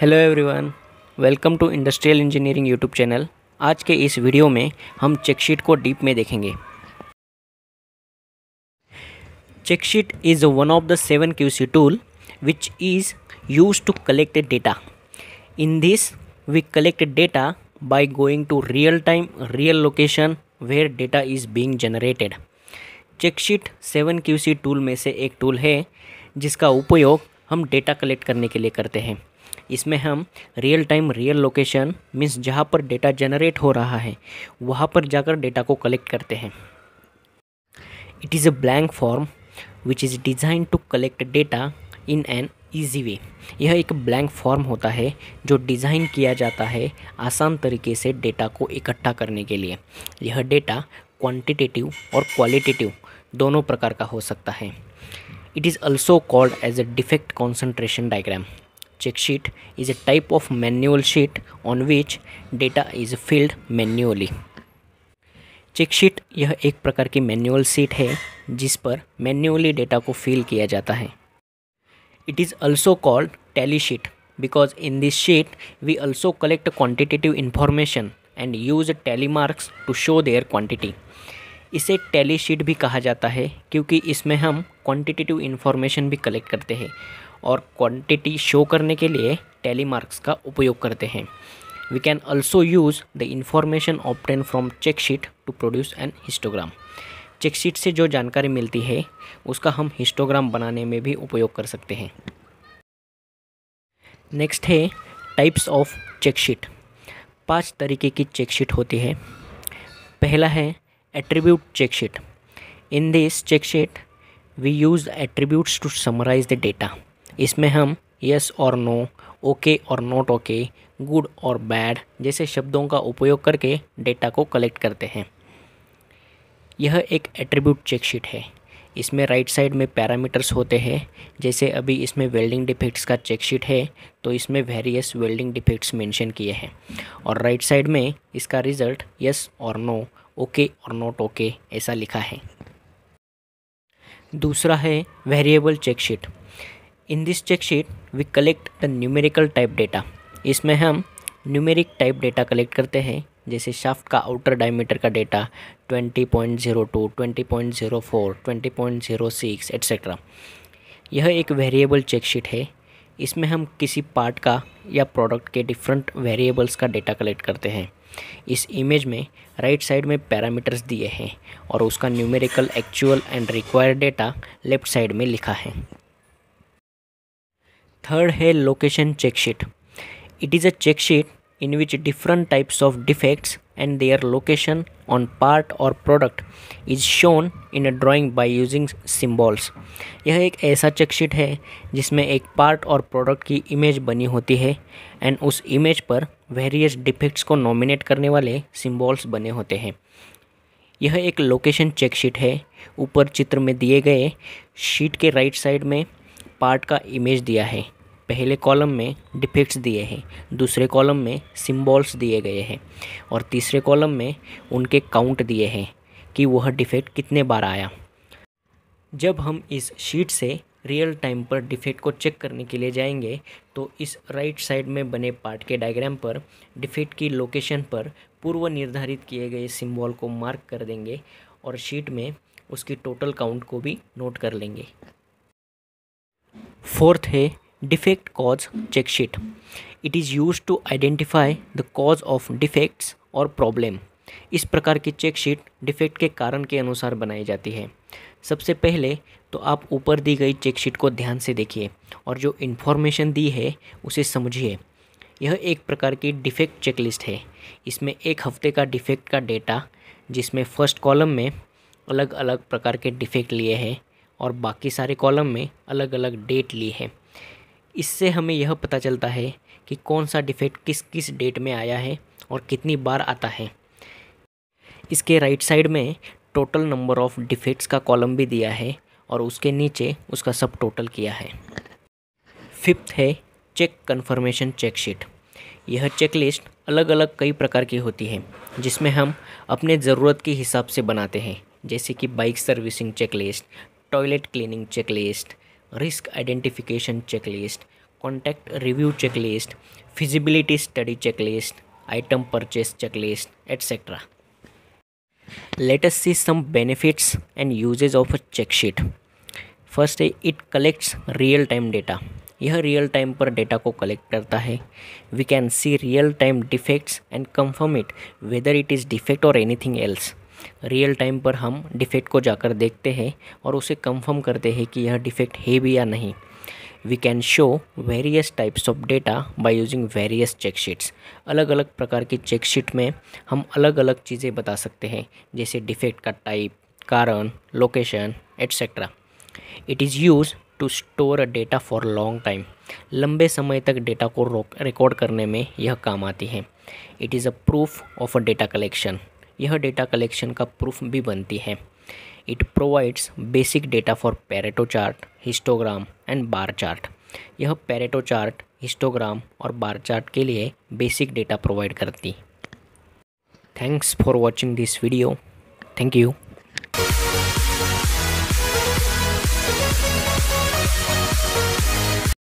hello everyone welcome to industrial engineering YouTube channel आज के इस वीडियो में हम चेकशीट को डीप में देखेंगे check sheet is one of the seven Q C tool which is use to collect data in this we collect data by going to real time real location where data is being generated check sheet seven Q C tool में से एक tool है जिसका उपयोग हम data collect करने के लिए करते हैं इसमें हम real time real location means जहाँ पर डेटा जनरेट हो रहा है वहाँ पर जाकर डेटा को कलेक्ट करते हैं it is a blank form which is design to collect data in an easy way यह एक ब्लैंक फॉर्म होता है जो डिज़ाइन किया जाता है आसान तरीके से डेटा को इकट्ठा करने के लिए यह डेटा क्वांटिटेटिव और क्वालिटेटिव दोनों प्रकार का हो सकता है it is also called as a defect concentration diagram check sheet is a type of manual sheet on which data is filled manually check sheet यह एक प्रकार की मैन्युअल सीट है जिस पर मैन्युअली डेटा को फिल किया जाता है it is also called tally sheet because in this sheet we also collect quantitative information and use tally marks to show their quantity इसे टैली शीट भी कहा जाता है क्योंकि इसमें हम क्वांटिटेटिव इन्फॉर्मेशन भी कलेक्ट करते हैं और क्वांटिटी शो करने के लिए टेलीमार्क्स मार्क्स का उपयोग करते हैं we can also use the information obtain from check sheet to produce an histogram check sheet check sheet से जो जानकारी मिलती है उसका हम हिस्टोग्राम बनाने में भी उपयोग कर सकते हैं नेक्स्ट है टाइप्स ऑफ चेक शीट पांच तरीके की चेक शीट होती है पहला है attribute check sheet in this check sheet we use attributes to summarise the data इसमें हम यस और नो ओके और नॉट ओके गुड और बैड जैसे शब्दों का उपयोग करके डेटा को कलेक्ट करते हैं यह एक एट्रीब्यूट चेकशीट है इसमें राइट साइड में पैरामीटर्स होते हैं जैसे अभी इसमें वेल्डिंग डिफेक्ट्स का चेकशीट है तो इसमें वेरियस वेल्डिंग डिफेक्ट्स मेंशन किए हैं और राइट साइड में इसका रिज़ल्ट यस और नो ओके और नॉट ओके ऐसा लिखा है दूसरा है variable check sheet in this check sheet we collect the numerical type data इसमें हम न्यूमेरिक टाइप डेटा कलेक्ट करते हैं जैसे शाफ्ट का आउटर डायमीटर का डेटा 20.02, 20.04, 20.06 एट्सेट्रा यह एक वेरिएबल चेकशीट है इसमें हम किसी पार्ट का या प्रोडक्ट के डिफरेंट वेरिएबल्स का डेटा कलेक्ट करते हैं इस इमेज में राइट साइड में पैरामीटर्स दिए हैं और उसका numerical actual and required data left side में लिखा है थर्ड है location check sheet it is a check sheet in which different types of defects and they are location on part और product is shown in a drawing by using symbols यह एक ऐसा check sheet है जिसमें एक पार्ट और प्रोडक्ट की इमेज बनी होती है एंड उस इमेज पर वेरियस डिफेक्ट्स को नॉमिनेट करने वाले सिम्बॉल्स बने होते हैं यह एक लोकेशन चेकशीट है ऊपर चित्र में दिए गए शीट के राइट साइड में पार्ट का इमेज दिया है पहले कॉलम में डिफेक्ट्स दिए हैं दूसरे कॉलम में सिम्बॉल्स दिए गए हैं और तीसरे कॉलम में उनके काउंट दिए हैं कि वह डिफेक्ट कितने बार आया जब हम इस शीट से रियल टाइम पर डिफेक्ट को चेक करने के लिए जाएंगे तो इस राइट साइड में बने पार्ट के डायग्राम पर डिफेक्ट की लोकेशन पर पूर्व निर्धारित किए गए सिंबल को मार्क कर देंगे और शीट में उसकी टोटल काउंट को भी नोट कर लेंगे फोर्थ है defect cause check sheet it is used to identify the cause of defects or problem इस प्रकार की चेक शीट डिफेक्ट के कारण के अनुसार बनाई जाती है सबसे पहले तो आप ऊपर दी गई चेक शीट को ध्यान से देखिए और जो इन्फॉर्मेशन दी है उसे समझिए यह एक प्रकार की डिफेक्ट चेकलिस्ट है इसमें एक हफ्ते का डिफेक्ट का डेटा जिसमें फर्स्ट कॉलम में अलग अलग प्रकार के डिफेक्ट लिए हैं और बाकी सारे कॉलम में अलग अलग डेट ली है इससे हमें यह पता चलता है कि कौन सा डिफेक्ट किस किस डेट में आया है और कितनी बार आता है इसके राइट साइड में टोटल नंबर ऑफ़ डिफेक्ट्स का कॉलम भी दिया है और उसके नीचे उसका सब टोटल किया है फिफ्थ है चेक कन्फर्मेशन चेकशीट यह चेकलिस्ट अलग अलग कई प्रकार की होती है जिसमें हम अपने ज़रूरत के हिसाब से बनाते हैं जैसे कि bike servicing checklist toilet cleaning checklist risk identification checklist contact review checklist feasibility study checklist item purchase checklist etcetera latest see some benefits and usages of a check sheet first it collects real time data यह real time पर data को collect करता है we can see real time defects and confirm it whether it is defect और anything else real time पर हम defect को जाकर देखते हैं और उसे कंफर्म करते हैं कि यह डिफेक्ट है भी या नहीं we can show various types of data by using various check sheets अलग अलग प्रकार की चेकशीट में हम अलग अलग चीज़ें बता सकते हैं जैसे डिफेक्ट का टाइप कारण location etcetera it is use to store a data for long time लंबे समय तक डेटा को रिकॉर्ड करने में यह काम आती है it is a proof of a data collection यह डेटा कलेक्शन का प्रूफ भी बनती है it provides basic data for Pareto chart histogram and bar chart यह पैरेटो चार्ट हिस्टोग्राम और बार चार्ट के लिए बेसिक डेटा प्रोवाइड करती thanks for watching this video thank you